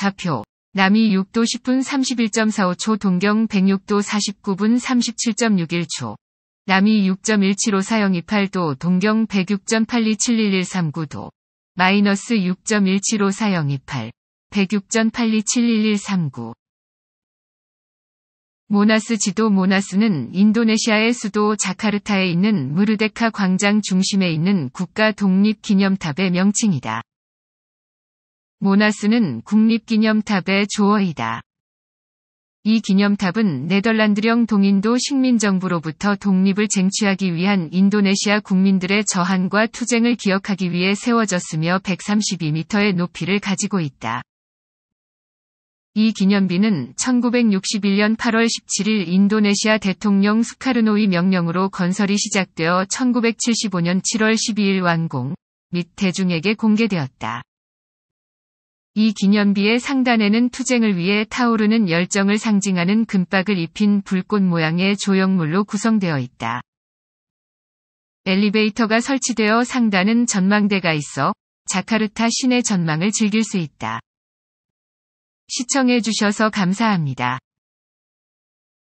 좌표 남이 6도 10분 31.45초 동경 106도 49분 37.61초 남이 6.1754028도 동경 1 0 6 8 2 7 1 1 3 9도 마이너스 6.1754028 106.82711139 모나스 지도 모나스는 인도네시아의 수도 자카르타에 있는 무르데카 광장 중심에 있는 국가 독립 기념탑의 명칭이다. 모나스는 국립기념탑의 조어이다. 이 기념탑은 네덜란드령 동인도 식민정부로부터 독립을 쟁취하기 위한 인도네시아 국민들의 저항과 투쟁을 기억하기 위해 세워졌으며 132m의 높이를 가지고 있다. 이 기념비는 1961년 8월 17일 인도네시아 대통령 스카르노의 명령으로 건설이 시작되어 1975년 7월 12일 완공 및 대중에게 공개되었다. 이 기념비의 상단에는 투쟁을 위해 타오르는 열정을 상징하는 금박을 입힌 불꽃 모양의 조형물로 구성되어 있다. 엘리베이터가 설치되어 상단은 전망대가 있어 자카르타 시내 전망을 즐길 수 있다. 시청해주셔서 감사합니다.